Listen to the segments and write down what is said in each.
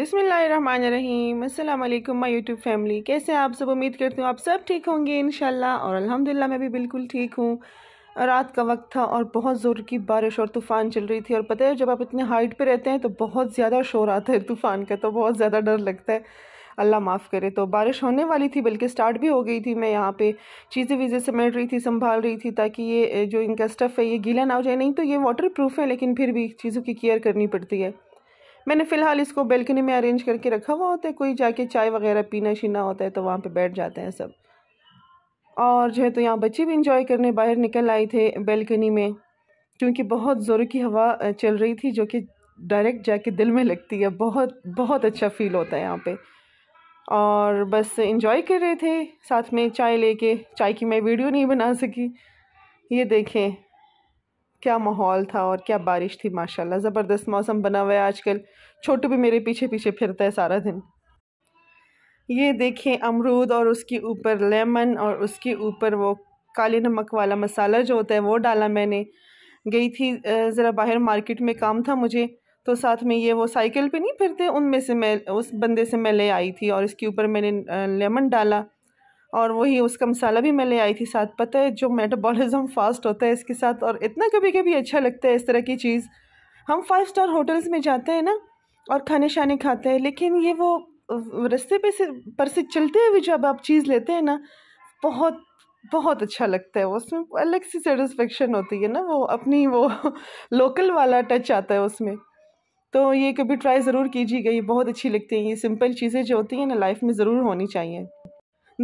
अस्सलाम वालेकुम my YouTube family कैसे आप सब उम्मीद करती हूँ आप सब ठीक होंगे इन और अल्हम्दुलिल्लाह मैं भी बिल्कुल ठीक हूँ रात का वक्त था और बहुत ज़ोर की बारिश और तूफ़ान चल रही थी और पता है जब आप इतने हाइट पर रहते हैं तो बहुत ज़्यादा शोर आता है तूफ़ान का तो बहुत ज़्यादा डर लगता है अल्लाह माफ़ करे तो बारिश होने वाली थी बल्कि स्टार्ट भी हो गई थी मैं यहाँ पे चीज़ें वीज़ें समेट रही थी संभाल रही थी ताकि ये जो इनका स्टफ़ है ये गीला ना हो जाए नहीं तो ये वाटर प्रूफ है लेकिन फिर भी चीज़ों की केयर करनी पड़ती है मैंने फ़िलहाल इसको बेल्कनी में अरेंज करके रखा हुआ होता है कोई जाके चाय वगैरह पीना शीना होता है तो वहाँ पे बैठ जाते हैं सब और जो है तो यहाँ बच्चे भी इंजॉय करने बाहर निकल आए थे बेल्कनी में क्योंकि बहुत ज़ोर की हवा चल रही थी जो कि डायरेक्ट जाके दिल में लगती है बहुत बहुत अच्छा फील होता है यहाँ पर और बस इंजॉय कर रहे थे साथ में चाय ले चाय की मैं वीडियो नहीं बना सकी ये देखें क्या माहौल था और क्या बारिश थी माशाल्लाह ज़बरदस्त मौसम बना हुआ है आजकल छोटू भी मेरे पीछे पीछे फिरता है सारा दिन ये देखें अमरूद और उसके ऊपर लेमन और उसके ऊपर वो काले नमक वाला मसाला जो होता है वो डाला मैंने गई थी ज़रा बाहर मार्केट में काम था मुझे तो साथ में ये वो साइकिल पे नहीं फिरते उनमें से मैं उस बंदे से मैं ले आई थी और इसके ऊपर मैंने लेमन डाला और वही उसका मसाला भी मैं ले आई थी साथ पता है जो मेटाबॉलिज्म फास्ट होता है इसके साथ और इतना कभी कभी अच्छा लगता है इस तरह की चीज़ हम फाइव स्टार होटल्स में जाते हैं ना और खाने शाने खाते हैं लेकिन ये वो रस्ते पे से पर से चलते हुए जब आप चीज़ लेते हैं ना बहुत बहुत अच्छा लगता है उसमें अलग सी सेटिस्फेक्शन होती है ना वो अपनी वो लोकल वाला टच आता है उसमें तो ये कभी ट्राई ज़रूर कीजिएगा ये बहुत अच्छी लगती है ये सिंपल चीज़ें जो होती हैं ना लाइफ में ज़रूर होनी चाहिए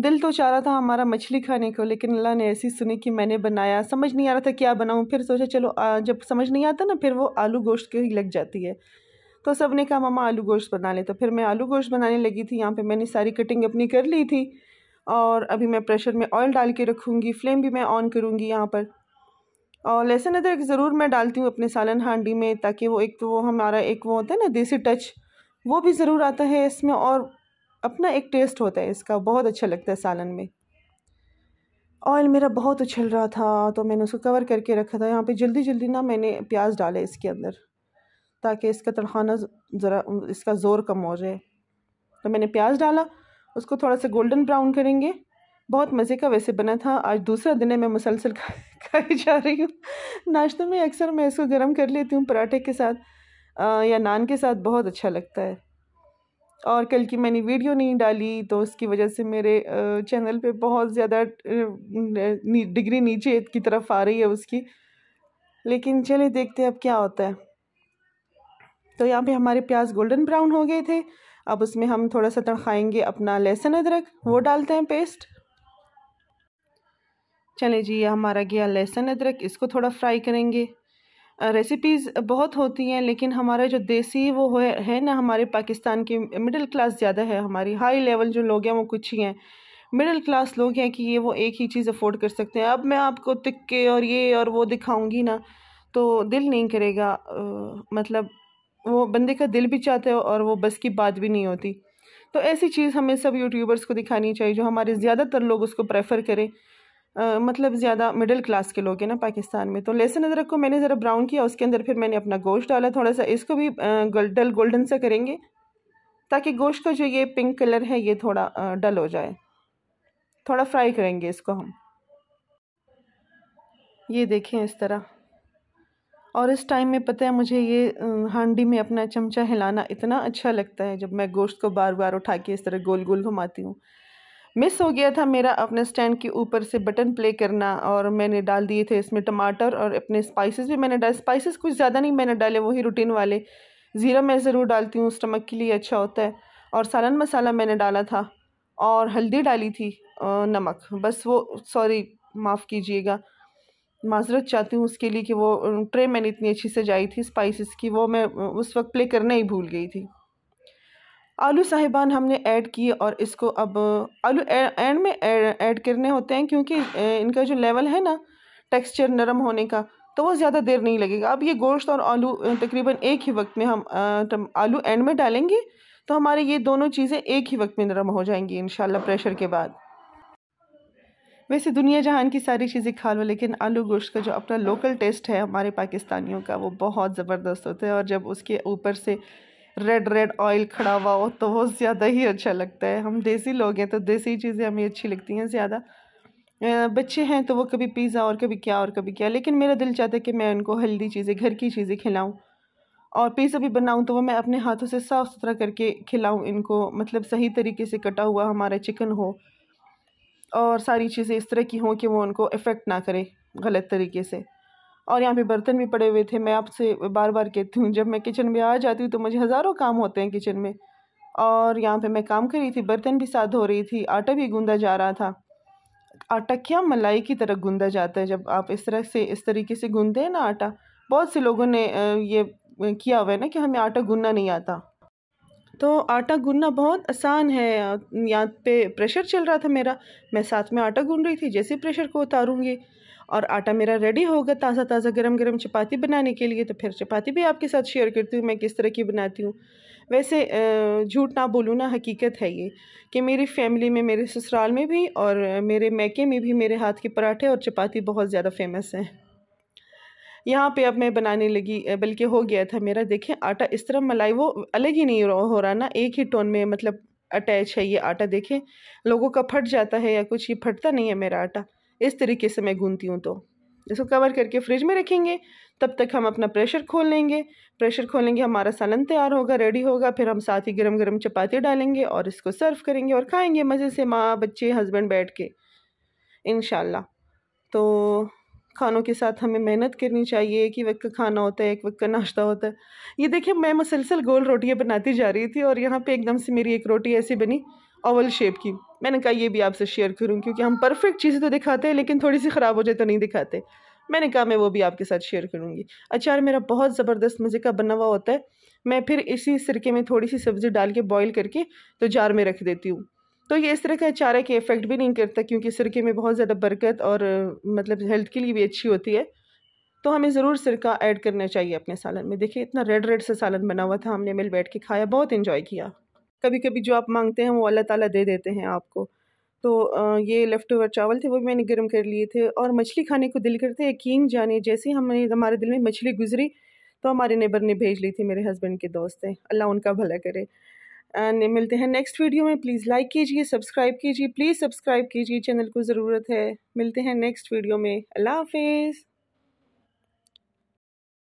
दिल तो चाह रहा था हमारा मछली खाने को लेकिन अल्लाह ने ऐसी सुनी कि मैंने बनाया समझ नहीं आ रहा था क्या बनाऊँ फिर सोचा चलो आ, जब समझ नहीं आता ना फिर वो आलू गोश्त ही लग जाती है तो सब ने कहा मामा आलू गोश्त बना ले तो फिर मैं आलू गोश्त बनाने लगी थी यहाँ पर मैंने सारी कटिंग अपनी कर ली थी और अभी मैं प्रेशर में ऑयल डाल के रखूँगी फ्लेम भी मैं ऑन करूँगी यहाँ पर और लहसुन अदरक ज़रूर मैं डालती हूँ अपने सालन हांडी में ताकि वो एक तो वो हमारा एक वो होता है ना देसी टच वो भी ज़रूर आता है इसमें और अपना एक टेस्ट होता है इसका बहुत अच्छा लगता है सालन में ऑयल मेरा बहुत उछल रहा था तो मैंने उसको कवर करके रखा था यहाँ पे जल्दी जल्दी ना मैंने प्याज डाले इसके अंदर ताकि इसका तड़खाना ज़रा इसका ज़ोर कम हो जाए तो मैंने प्याज डाला उसको थोड़ा सा गोल्डन ब्राउन करेंगे बहुत मज़े का वैसे बना था आज दूसरा दिन है मैं मुसलसल खाई जा रही हूँ नाश्ते में अक्सर मैं इसको गर्म कर लेती हूँ पराठे के साथ आ, या नान के साथ बहुत अच्छा लगता है और कल की मैंने वीडियो नहीं डाली तो उसकी वजह से मेरे चैनल पे बहुत ज़्यादा डिग्री नीचे की तरफ आ रही है उसकी लेकिन चले देखते हैं अब क्या होता है तो यहाँ पे हमारे प्याज गोल्डन ब्राउन हो गए थे अब उसमें हम थोड़ा सा तड़खाएँगे अपना लहसुन अदरक वो डालते हैं पेस्ट चले जी ये हमारा गया लहसुन अदरक इसको थोड़ा फ्राई करेंगे रेसिपीज़ बहुत होती हैं लेकिन हमारा जो देसी वो है, है ना हमारे पाकिस्तान की मिडिल क्लास ज़्यादा है हमारी हाई लेवल जो लोग हैं वो कुछ ही हैं मिडिल क्लास लोग हैं कि ये वो एक ही चीज़ अफोर्ड कर सकते हैं अब मैं आपको तिक्के और ये और वो दिखाऊंगी ना तो दिल नहीं करेगा आ, मतलब वो बंदे का दिल भी चाहता है और वो बस की बात भी नहीं होती तो ऐसी चीज़ हमें सब यूट्यूबर्स को दिखानी चाहिए जो हमारे ज़्यादातर लोग उसको प्रेफर करें आ, मतलब ज़्यादा मिडिल क्लास के लोग हैं ना पाकिस्तान में तो लहसुन अदरक को मैंने ज़रा ब्राउन किया उसके अंदर फिर मैंने अपना गोश्त डाला थोड़ा सा इसको भी डल गोल्डन सा करेंगे ताकि गोश्त का जो ये पिंक कलर है ये थोड़ा डल हो जाए थोड़ा फ्राई करेंगे इसको हम ये देखें इस तरह और इस टाइम में पता है मुझे ये हांडी में अपना चमचा हिलाना इतना अच्छा लगता है जब मैं गोश्त को बार बार उठा के इस तरह गोल गोल घुमाती हूँ मिस हो गया था मेरा अपने स्टैंड के ऊपर से बटन प्ले करना और मैंने डाल दिए थे इसमें टमाटर और अपने स्पाइसेस भी मैंने डाले स्पाइसेस कुछ ज़्यादा नहीं मैंने डाले वही रूटीन वाले ज़ीरा मैं ज़रूर डालती हूँ स्टमक के लिए अच्छा होता है और सालन मसाला मैंने डाला था और हल्दी डाली थी नमक बस वो सॉरी माफ़ कीजिएगा माजरत चाहती हूँ उसके लिए कि वो ट्रे मैंने इतनी अच्छी से जाई थी स्पाइसेस की वो मैं उस वक्त प्ले करना ही भूल गई थी आलू साहिबान हमने ऐड किए और इसको अब आलू एंड में ऐड करने होते हैं क्योंकि इनका जो लेवल है ना टेक्सचर नरम होने का तो वो ज़्यादा देर नहीं लगेगा अब ये गोश्त और आलू तकरीबन एक ही वक्त में हम आलू एंड में डालेंगे तो हमारे ये दोनों चीज़ें एक ही वक्त में नरम हो जाएंगी इन प्रेशर के बाद वैसे दुनिया जहान की सारी चीज़ें खा लो लेकिन आलू गोश्त का जो अपना लोकल टेस्ट है हमारे पाकिस्तानियों का वो बहुत ज़बरदस्त होता है और जब उसके ऊपर से रेड रेड ऑयल खड़ा हुआ हो तो वो ज़्यादा ही अच्छा लगता है हम देसी लोग हैं तो देसी चीज़ें हमें अच्छी लगती हैं ज़्यादा बच्चे हैं तो वो कभी पिज़्ज़ा और कभी क्या और कभी क्या लेकिन मेरा दिल चाहता है कि मैं उनको हेल्दी चीज़ें घर की चीज़ें खिलाऊँ और पिज़्ज़ा भी बनाऊँ तो वो मैं अपने हाथों से साफ़ सुथरा करके खिलाऊँ इनको मतलब सही तरीके से कटा हुआ हमारा चिकन हो और सारी चीज़ें इस तरह की हों कि वो उनको इफ़ेक्ट ना करें गलत तरीके से और यहाँ पे बर्तन भी पड़े हुए थे मैं आपसे बार बार कहती हूँ जब मैं किचन में आ जाती हूँ तो मुझे हज़ारों काम होते हैं किचन में और यहाँ पे मैं काम कर रही थी बर्तन भी साथ धो रही थी आटा भी गूँधा जा रहा था आटा क्या मलाई की तरह गूँधा जाता है जब आप इस तरह से इस तरीके से गूँधते हैं ना आटा बहुत से लोगों ने ये किया हुआ है ना कि हमें आटा गूंदना नहीं आता तो आटा गूंदना बहुत आसान है यहाँ पे प्रेशर चल रहा था मेरा मैं साथ में आटा गूँ रही थी जैसे प्रेशर को उतारूँगी और आटा मेरा रेडी होगा ताज़ा ताज़ा गरम गरम चपाती बनाने के लिए तो फिर चपाती भी आपके साथ शेयर करती हूँ मैं किस तरह की बनाती हूँ वैसे झूठ ना बोलूँ ना हकीकत है ये कि मेरी फैमिली में मेरे ससुराल में भी और मेरे मैके में भी मेरे हाथ के पराठे और चपाती बहुत ज़्यादा फेमस हैं यहाँ पे अब मैं बनाने लगी बल्कि हो गया था मेरा देखें आटा इस तरह मलाई वो अलग ही नहीं हो रहा ना एक ही टोन में मतलब अटैच है ये आटा देखें लोगों का फट जाता है या कुछ ये फटता नहीं है मेरा आटा इस तरीके से मैं गूंथती हूँ तो इसको कवर करके फ्रिज में रखेंगे तब तक हम अपना प्रेशर खोल लेंगे प्रेशर खोलेंगे हमारा सालन तैयार होगा रेडी होगा फिर हम साथ ही गरम गरम चपाती डालेंगे और इसको सर्व करेंगे और खाएंगे मज़े से माँ बच्चे हस्बैंड बैठ के इन तो खानों के साथ हमें मेहनत करनी चाहिए एक ही वक्त का खाना होता है एक वक्त का नाश्ता होता है ये देखिए मैं मुसलसल गोल रोटियाँ बनाती जा रही थी और यहाँ पर एकदम से मेरी एक रोटी ऐसी बनी ओवल शेप की मैंने कहा ये भी आपसे शेयर करूँ क्योंकि हम परफेक्ट चीज़ें तो दिखाते हैं लेकिन थोड़ी सी ख़राब हो जाए तो नहीं दिखाते मैंने कहा मैं वो भी आपके साथ शेयर करूँगी अचार अच्छा मेरा बहुत ज़बरदस्त मज़े का बना हुआ होता है मैं फिर इसी सिरके में थोड़ी सी सब्ज़ी डाल के बॉयल करके तो जार में रख देती हूँ तो ये इस तरह का अचार है कि इफ़ेक्ट भी नहीं करता क्योंकि सिरके में बहुत ज़्यादा बरकत और मतलब हेल्थ के लिए भी अच्छी होती है तो हमें ज़रूर सिरका ऐड करना चाहिए अपने सालन में देखिए इतना रेड रेड सा सालन बना हुआ था हमने मिल बैठ के खाया बहुत इन्जॉय किया कभी कभी जो आप मांगते हैं वो अल्लाह ताला दे देते हैं आपको तो ये लेफ़्ट ओवर चावल थे वो भी मैंने गर्म कर लिए थे और मछली खाने को दिल करते यकीन जाने जैसे हमने हमारे दिल में मछली गुजरी तो हमारे नेबर ने भेज ली थी मेरे हस्बैंड के दोस्त हैं अल्लाह उनका भला करे एंड मिलते हैं नेक्स्ट वीडियो में प्लीज़ लाइक कीजिए सब्सक्राइब कीजिए प्लीज़ सब्सक्राइब कीजिए चैनल को ज़रूरत है मिलते हैं नेक्स्ट वीडियो में अल्लाह हाफिज़